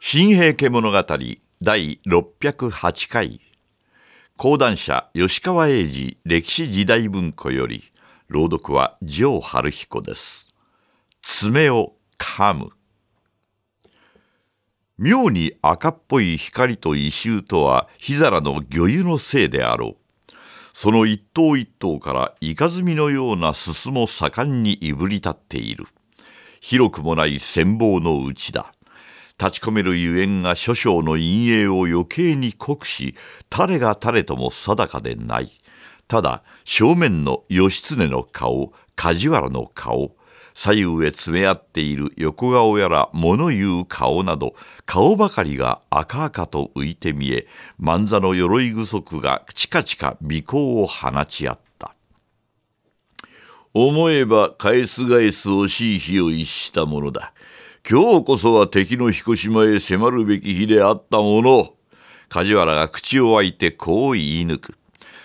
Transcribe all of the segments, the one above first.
新平家物語第608回講談社吉川英治歴史時代文庫より朗読は城春彦です爪を噛む妙に赤っぽい光と異臭とは火皿の魚油のせいであろうその一頭一頭からイカズミのようなすすも盛んにいぶり立っている広くもない羨望のうちだ立ち込めるゆえんが諸将の陰影を余計に濃くし誰が誰とも定かでないただ正面の義経の顔梶原の顔左右へ詰め合っている横顔やら物言う顔など顔ばかりが赤々と浮いて見え万座の鎧具足がチカチカ尾行を放ち合った思えば返す返す惜しい日を逸したものだ今日こそは敵の彦島へ迫るべき日であったもの梶原が口を開いてこう言い抜く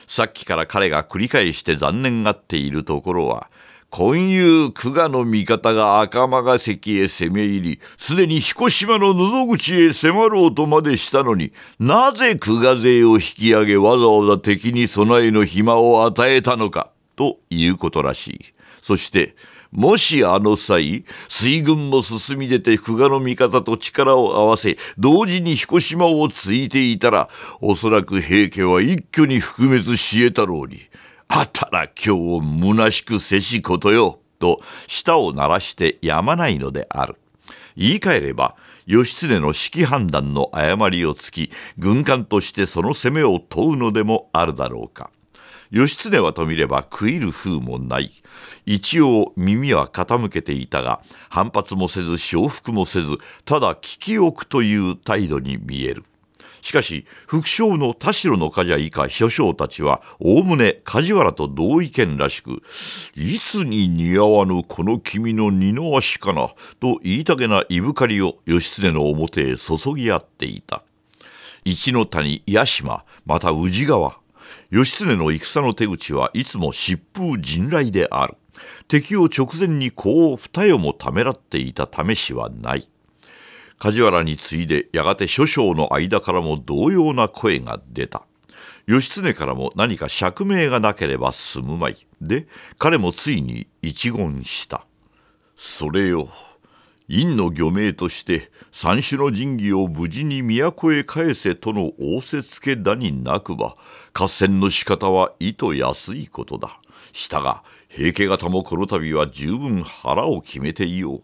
さっきから彼が繰り返して残念がっているところは今遊久我の味方が赤間が関へ攻め入り、すでに彦島の布口へ迫ろうとまでしたのに、なぜ久我勢を引き上げわざわざ敵に備えの暇を与えたのか、ということらしい。そして、もしあの際、水軍も進み出て久我の味方と力を合わせ、同時に彦島を突いていたら、おそらく平家は一挙に覆滅し得たろうに。働きを虚しくせしことよ、と舌を鳴らしてやまないのである。言い換えれば、義経の指揮判断の誤りをつき、軍艦としてその攻めを問うのでもあるだろうか。義経はと見れば食いる風もない。一応耳は傾けていたが、反発もせず、承服もせず、ただ聞き置くという態度に見える。しかし、副将の田代の冠者以下秘書将たちは、おおむね梶原と同意見らしく、いつに似合わぬこの君の二の足かな、と言いたげないぶかりを義経の表へ注ぎ合っていた。一の谷、屋島、また宇治川。義経の戦の手口はいつも疾風陣雷である。敵を直前にこう二夜もためらっていた試しはない。梶原に次いでやがて諸将の間からも同様な声が出た義経からも何か釈明がなければ済むまいで彼もついに一言した「それよ院の御名として三種の神器を無事に都へ返せとの仰せつけだになくば合戦の仕方は意図安いことだ。したが平家方もこの度は十分腹を決めていよう。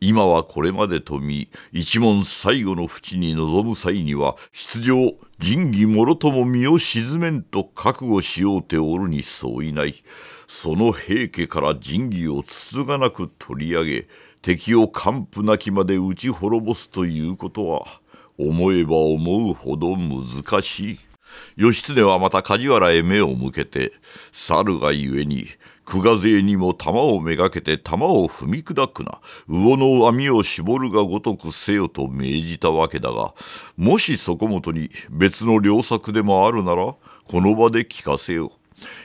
今はこれまでと見一門最後の淵に臨む際には出場仁義もろとも身を沈めんと覚悟しようておるに相違ない。その平家から仁義をつつがなく取り上げ敵を完膚なきまで打ち滅ぼすということは思えば思うほど難しい。義経はまた梶原へ目を向けて猿がゆえに久我勢にも玉をめがけて玉を踏み砕くな魚の網を絞るがごとくせよと命じたわけだがもしそこもとに別の良策でもあるならこの場で聞かせよう。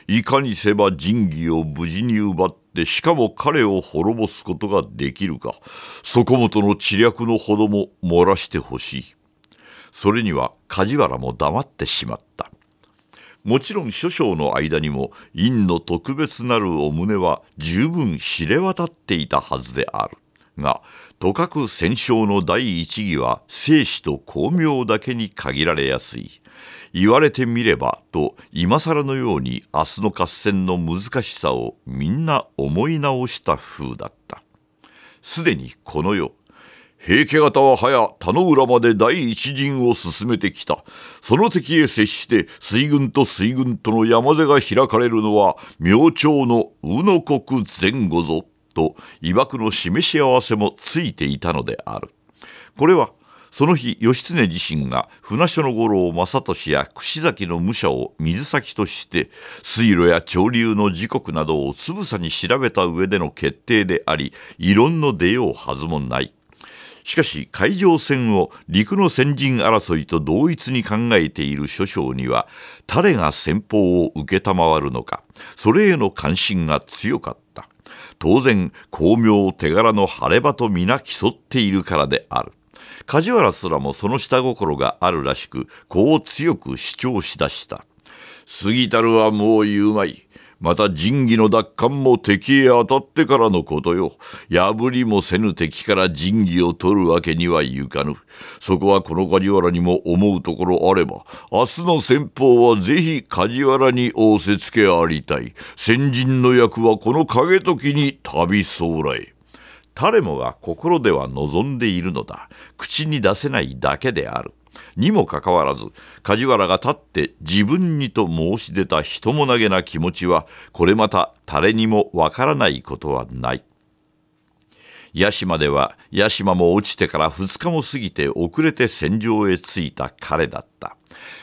いかにせば仁義を無事に奪っでしかも彼を滅ぼすことができるかそこもとの知略のほども漏らしてほしいそれには梶原も黙ってしまったもちろん諸将の間にも院の特別なるお胸は十分知れ渡っていたはずであるがとかく戦勝の第一義は生死と巧妙だけに限られやすい言われてみればと今更のように明日の合戦の難しさをみんな思い直した風だったすでにこの世平家方は早田の浦まで第一陣を進めてきたその敵へ接して水軍と水軍との山瀬が開かれるのは明朝の宇野国前後ぞと威爆の示し合わせもついていたのであるこれはその日義経自身が船所の五郎正俊や串崎の武者を水先として水路や潮流の時刻などをつぶさに調べた上での決定であり異論の出ようはずもない。しかし海上戦を陸の先陣争いと同一に考えている諸将には誰が先方を承るのかそれへの関心が強かった当然巧妙手柄の晴れ場と皆競っているからである梶原すらもその下心があるらしくこう強く主張しだした杉樽はもう言うまいまた仁義の奪還も敵へ当たってからのことよ破りもせぬ敵から仁義を取るわけにはいかぬそこはこの梶原にも思うところあれば明日の先方はぜひ梶原に仰せつけありたい先人の役はこの景時に旅そらえ誰もが心では望んでいるのだ口に出せないだけであるにもかかわらず梶原が立って自分にと申し出た人も投げな気持ちはこれまた誰にもわからないことはない屋島では屋島も落ちてから2日も過ぎて遅れて戦場へ着いた彼だった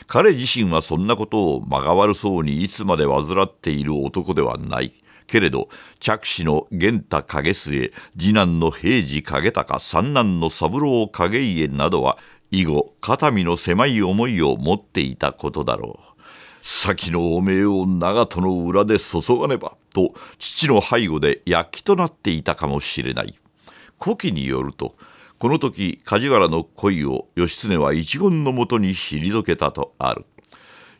彼自身はそんなことをまが悪そうにいつまで患っている男ではないけれど嫡子の源太景末次男の平次景隆三男の三郎景家などは以後肩身の狭い思いを持っていたことだろう。先の汚名を長門の裏で注がねばと父の背後で躍起となっていたかもしれない。古希によるとこの時梶原の恋を義経は一言のもとに退けたとある。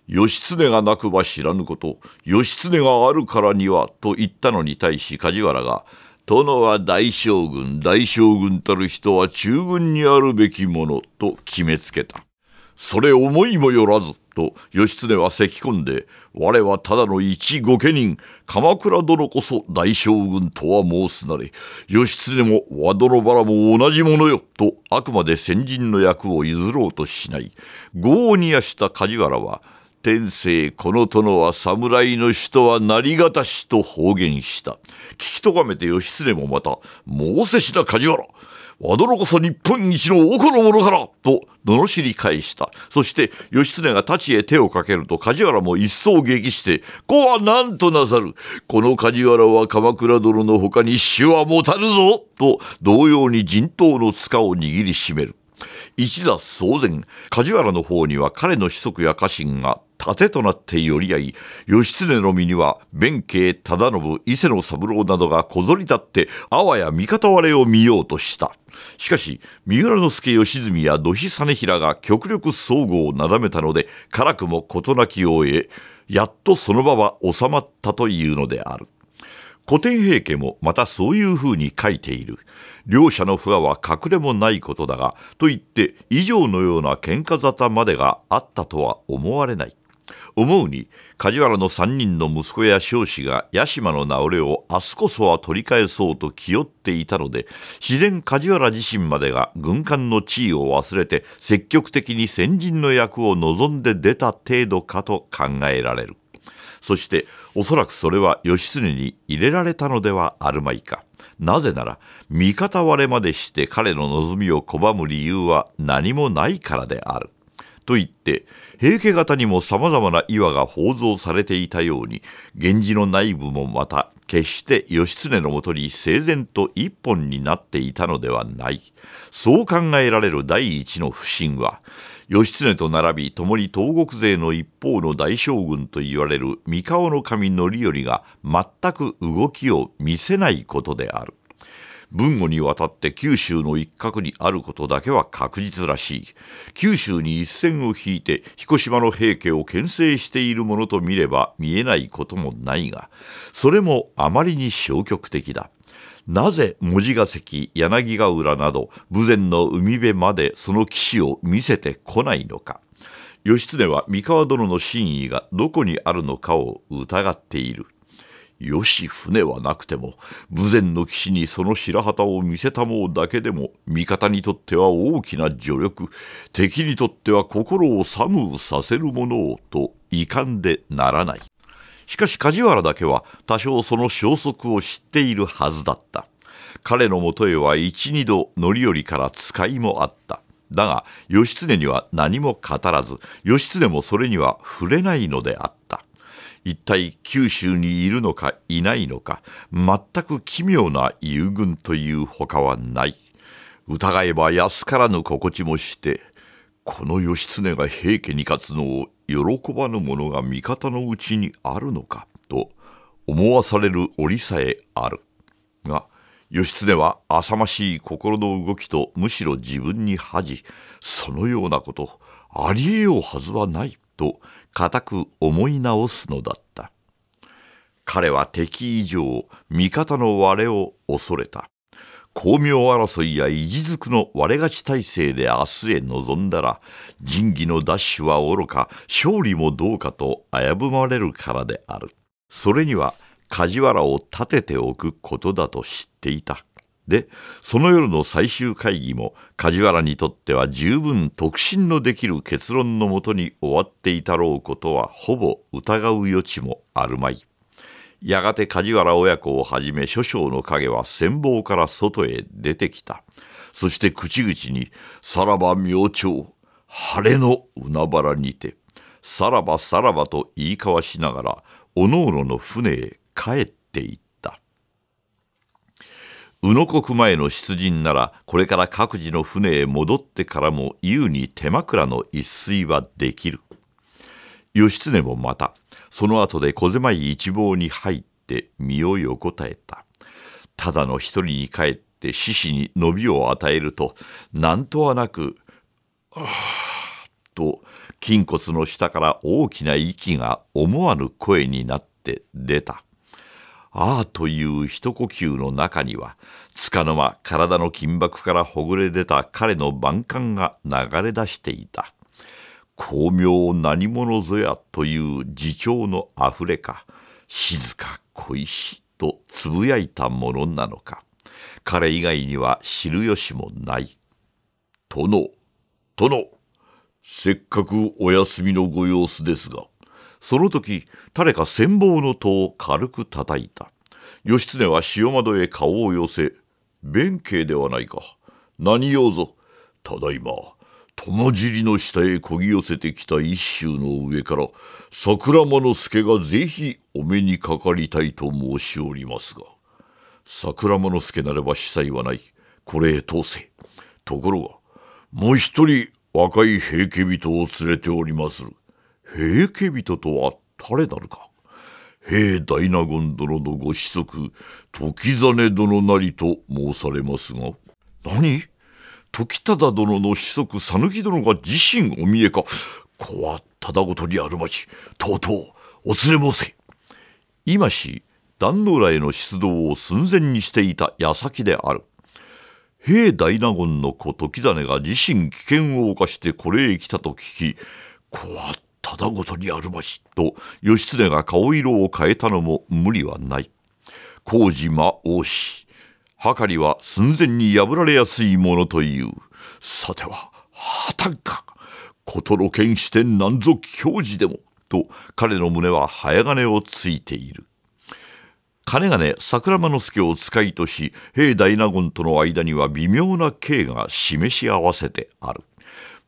義経がなくば知らぬこと、義経があるからには、と言ったのに対し梶原が、殿は大将軍、大将軍たる人は中軍にあるべきもの、と決めつけた。それ思いもよらず、と義経はせき込んで、我はただの一御家人、鎌倉殿こそ大将軍とは申すなれ、義経も和殿原も同じものよ、とあくまで先人の役を譲ろうとしない。業にやした梶原は、天聖この殿は侍の首都は成りがたしと方言した。聞きとがめて義経もまた、猛せしな梶原。和殿こそ日本一の奥の者からと罵り返した。そして義経が太刀へ手をかけると梶原も一層激して、子は何となさる。この梶原は鎌倉殿の他に死は持たぬぞと同様に人頭の塚を握りしめる。一座騒然梶原の方には彼の子息や家臣が盾となって寄り合い、義経の身には弁慶、忠信、伊勢の三郎などがこぞり立って、あわや味方割れを見ようとした。しかし、三浦之助義澄や土肥実平が極力相互をなだめたので、辛くも事なきを得、やっとその場は収まったというのである。古典平家もまたそういうふうに書いている。両者の不和は隠れもないことだが、と言って以上のような喧嘩沙汰までがあったとは思われない。思うに梶原の3人の息子や少子が屋島の名折れを明日こそは取り返そうと気負っていたので自然梶原自身までが軍艦の地位を忘れて積極的に先人の役を望んで出た程度かと考えられるそしておそらくそれは義経に入れられたのではあるまいかなぜなら味方割れまでして彼の望みを拒む理由は何もないからであるといって平家方にもさまざまな岩が宝蔵されていたように源氏の内部もまた決して義経のもとに整然と一本になっていたのではないそう考えられる第一の不信は義経と並び共に東国勢の一方の大将軍と言われる三河守範頼が全く動きを見せないことである。文後にわたって九州の一角にあることだけは確実らしい九州に一線を引いて彦島の平家を牽制しているものと見れば見えないこともないがそれもあまりに消極的だなぜ文字ヶ関柳ヶ浦など豊前の海辺までその騎士を見せてこないのか義経は三河殿の真意がどこにあるのかを疑っている。よし船はなくても無前の騎士にその白旗を見せたもうだけでも味方にとっては大きな助力敵にとっては心を寒うさせるものをと遺憾でならないしかし梶原だけは多少その消息を知っているはずだった彼のもとへは一二度範頼から使いもあっただが義経には何も語らず義経もそれには触れないのであった一体九州にいるのかいないのか全く奇妙な遊軍というほかはない疑えば安からぬ心地もしてこの義経が平家に勝つのを喜ばぬ者が味方のうちにあるのかと思わされる折さえあるが義経は浅ましい心の動きとむしろ自分に恥じそのようなことありえようはずはないと固く思い直すのだった彼は敵以上味方の我を恐れた巧妙争いや意地づくの割れ勝ち体制で明日へ臨んだら仁義の奪取はおろか勝利もどうかと危ぶまれるからであるそれには梶原を立てておくことだと知っていたでその夜の最終会議も梶原にとっては十分特進のできる結論のもとに終わっていたろうことはほぼ疑う余地もあるまいやがて梶原親子をはじめ諸将の影は戦房から外へ出てきたそして口々に「さらば明朝晴れの海原にて」「さらばさらば」と言い交わしながらおのおのの船へ帰っていった。宇野国前の出陣ならこれから各自の船へ戻ってからも優に手枕の一睡はできる義経もまたその後で小狭い一望に入って身を横たえたただの一人に帰って獅子に伸びを与えると何とはなく「ああ」と筋骨の下から大きな息が思わぬ声になって出た。ああという一呼吸の中にはつかの間体の金箔からほぐれ出た彼の万感が流れ出していた巧妙何者ぞやという自重のあふれか静か恋しとつぶやいたものなのか彼以外には知る由もない殿殿せっかくお休みのご様子ですが。その時誰か羨望の戸を軽く叩いた義経は潮窓へ顔を寄せ弁慶ではないか何用ぞただいま友尻の下へこぎ寄せてきた一周の上から桜間助がぜひお目にかかりたいと申しおりますが桜間助なれば司祭はないこれへ通せところがもう一人若い平家人を連れておりまする平家人とは誰なるか平大納言殿のご子息時真殿なりと申されますが何時忠殿の子息讃岐殿が自身お見えか子はただごとにあるまじとうとうお連れ申せ今し壇ノ浦への出動を寸前にしていた矢先である平大納言の子時真が自身危険を冒してこれへ来たと聞き子はただごとにあるまし」と義経が顔色を変えたのも無理はない麹島王師はかりは寸前に破られやすいものというさては破綻かこと露見して何ぞ矜持でもと彼の胸は早金をついている金金、桜間之助を使いとし兵大納言との間には微妙な刑が示し合わせてある。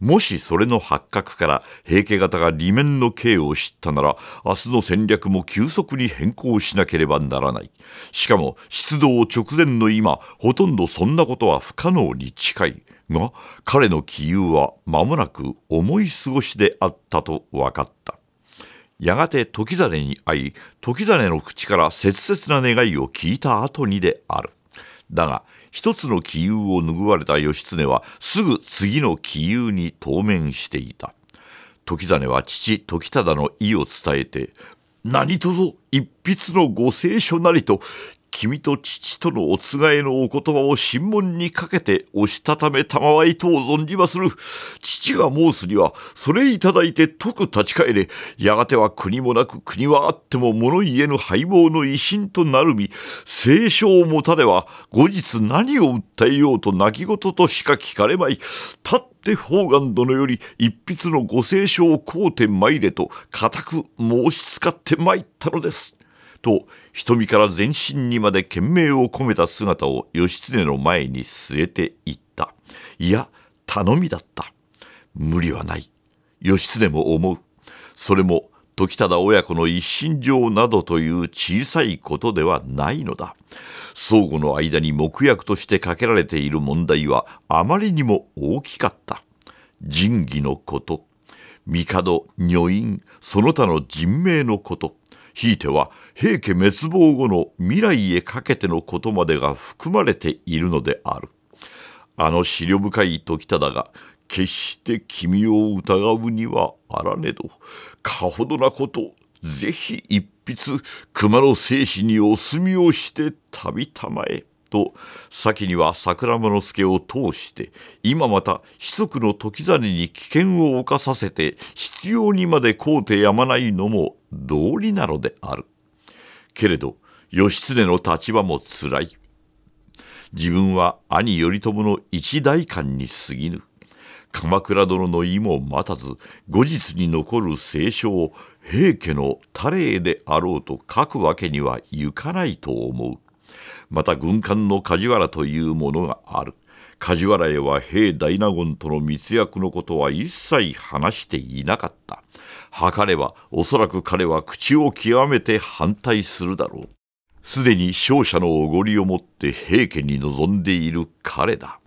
もしそれの発覚から平家方が裏面の刑を知ったなら明日の戦略も急速に変更しなければならないしかも出動直前の今ほとんどそんなことは不可能に近いが彼の起憂は間もなく思い過ごしであったと分かったやがて時真に会い時真の口から切々な願いを聞いた後にであるだが一つの杞憂を拭われた義経はすぐ次の杞憂に当面していた時真は父時忠の意を伝えて何とぞ一筆のご聖書なりと君と父とのおつがえのお言葉を審問にかけて押したためたまわいとを存じまする。父が申すには、それいただいて即立ち返れ。やがては国もなく国はあっても物言えぬ敗亡の威信となるみ、聖書を持たでは後日何を訴えようと泣き言としか聞かれまい。たって方眼殿より一筆のご聖書をこうてまいれと、固く申し使ってまいったのです。と瞳から全身にまで懸命を込めた姿を義経の前に据えていったいや頼みだった無理はない義経も思うそれも時忠親子の一心情などという小さいことではないのだ相互の間に目薬としてかけられている問題はあまりにも大きかった仁義のこと帝女院その他の人命のことひいては平家滅亡後の未来へかけてのことまでが含まれているのである。あの思慮深い時忠が決して君を疑うにはあらねどかほどなことぜひ一筆熊の生死にお墨をしてたびたまえ。と先には桜間之助を通して今また子息の時真に危険を冒させて必要にまでこうてやまないのも道理なのである。けれど義経の立場もつらい。自分は兄頼朝の一代官に過ぎぬ。鎌倉殿の意も待たず後日に残る聖書を平家の多霊であろうと書くわけにはいかないと思う。また軍艦の梶原というものがある。梶原へは兵大納言との密約のことは一切話していなかった。かれば、おそらく彼は口を極めて反対するだろう。すでに勝者のおごりを持って平家に臨んでいる彼だ。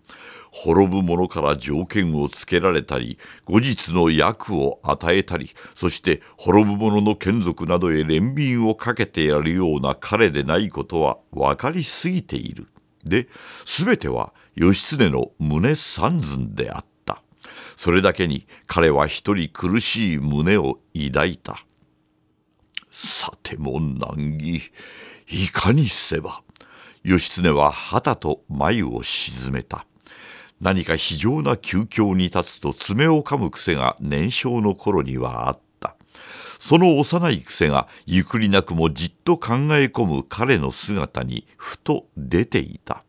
滅ぶ者から条件をつけられたり、後日の役を与えたり、そして滅ぶ者の眷属などへ憐憫をかけてやるような彼でないことは分かりすぎている。で、すべては義経の胸三寸であった。それだけに彼は一人苦しい胸を抱いた。さても難儀、いかにせば。義経は旗と眉を沈めた。何か非常な急境に立つと爪を噛む癖が年少の頃にはあった。その幼い癖がゆくりなくもじっと考え込む彼の姿にふと出ていた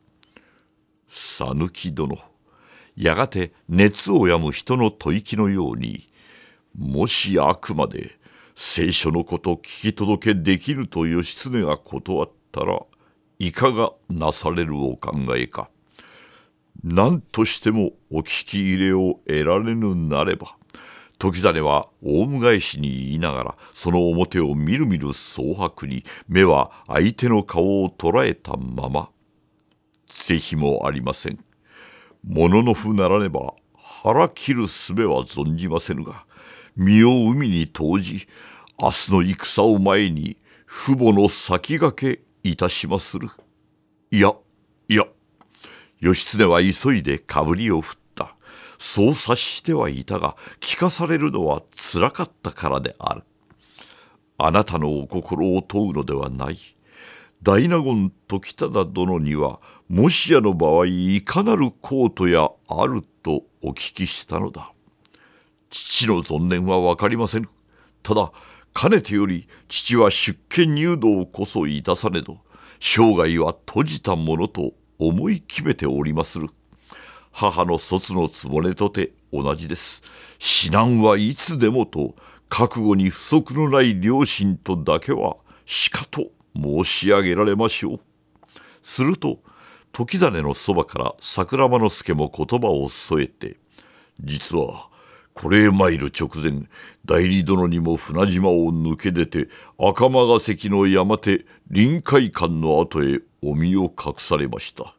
讃岐殿やがて熱を病む人の吐息のようにもしあくまで聖書のこと聞き届けできると義経が断ったらいかがなされるお考えか何としてもお聞き入れを得られぬなれば時真はオウム返しに言いながらその表をみるみる蒼白に目は相手の顔を捉えたまま「是非もありません」「もののふならねば腹切るすべは存じませぬが身を海に投じ明日の戦を前に父母の先駆けいたしまする」いやいや義経は急いでかぶりを振った。そう察してはいたが聞かされるのはつらかったからであるあなたのお心を問うのではない大納言時忠殿にはもしやの場合いかなるコートやあるとお聞きしたのだ父の存念は分かりませぬただかねてより父は出家入道こそいたさねど生涯は閉じたものと思い決めておりまする。母の卒のつぼねとて同じです。死難はいつでもと、覚悟に不足のない両親とだけは、しかと申し上げられましょう。すると、時真のそばから桜間之助も言葉を添えて、実は、これへ参る直前、代理殿にも船島を抜け出て、赤間が関の山手、臨海館の後へお身を隠されました。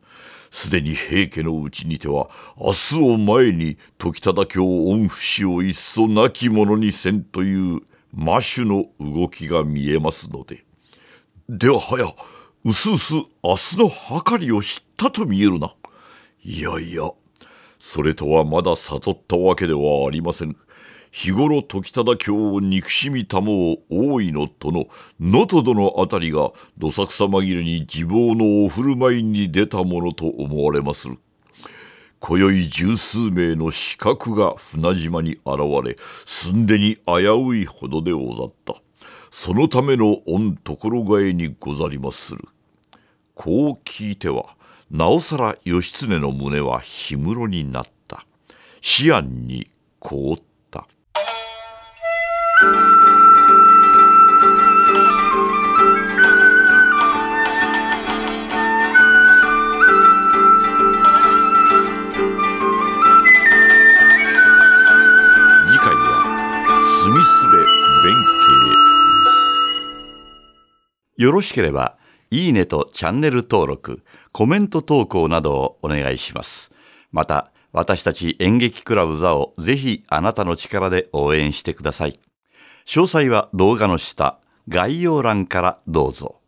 すでに平家のうちにては明日を前に時忠卿恩不をいっそ亡き者にせんという魔種の動きが見えますのででは早うすうす明日の計りを知ったと見えるないやいやそれとはまだ悟ったわけではありません日頃時忠卿を憎しみたもう大井の殿能登殿あたりがどさくさまぎれに自暴のお振る舞いに出たものと思われまする。今宵十数名の刺客が船島に現れ寸でに危ういほどでござったそのための御所替えにござりまするこう聞いてはなおさら義経の胸は氷室になった思案に凍ったよろしければ、いいねとチャンネル登録、コメント投稿などをお願いします。また、私たち演劇クラブ座をぜひあなたの力で応援してください。詳細は動画の下概要欄からどうぞ。